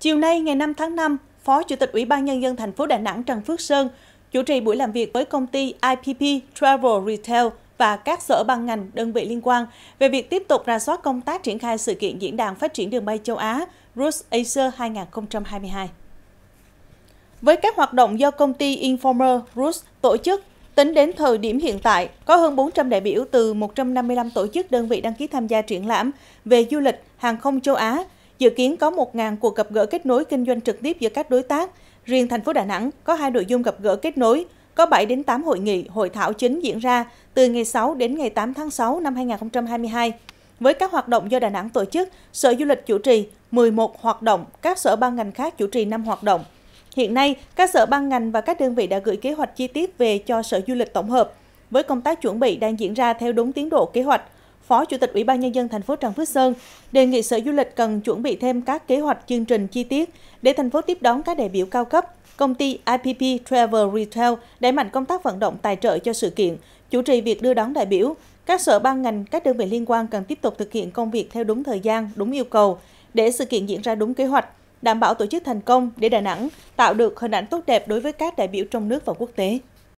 Chiều nay ngày 5 tháng 5, Phó Chủ tịch Ủy ban nhân dân thành phố Đà Nẵng Trần Phước Sơn chủ trì buổi làm việc với công ty IPP Travel Retail và các sở ban ngành, đơn vị liên quan về việc tiếp tục ra soát công tác triển khai sự kiện Diễn đàn Phát triển đường bay châu Á Rus Asia 2022. Với các hoạt động do công ty Informer Rus tổ chức, tính đến thời điểm hiện tại, có hơn 400 đại biểu từ 155 tổ chức đơn vị đăng ký tham gia triển lãm về du lịch, hàng không châu Á, Dự kiến có 1.000 cuộc gặp gỡ kết nối kinh doanh trực tiếp giữa các đối tác. Riêng thành phố Đà Nẵng có hai nội dung gặp gỡ kết nối, có 7 đến 8 hội nghị, hội thảo chính diễn ra từ ngày 6 đến ngày 8 tháng 6 năm 2022. Với các hoạt động do Đà Nẵng tổ chức, Sở Du lịch chủ trì 11 hoạt động, các sở ban ngành khác chủ trì 5 hoạt động. Hiện nay, các sở ban ngành và các đơn vị đã gửi kế hoạch chi tiết về cho Sở Du lịch tổng hợp. Với công tác chuẩn bị đang diễn ra theo đúng tiến độ kế hoạch, Phó Chủ tịch Ủy ban Nhân dân thành phố Trần Phước Sơn đề nghị Sở Du lịch cần chuẩn bị thêm các kế hoạch chương trình chi tiết để thành phố tiếp đón các đại biểu cao cấp. Công ty IPP Travel Retail đẩy mạnh công tác vận động tài trợ cho sự kiện, chủ trì việc đưa đón đại biểu. Các sở ban ngành, các đơn vị liên quan cần tiếp tục thực hiện công việc theo đúng thời gian, đúng yêu cầu để sự kiện diễn ra đúng kế hoạch, đảm bảo tổ chức thành công để Đà Nẵng tạo được hình ảnh tốt đẹp đối với các đại biểu trong nước và quốc tế.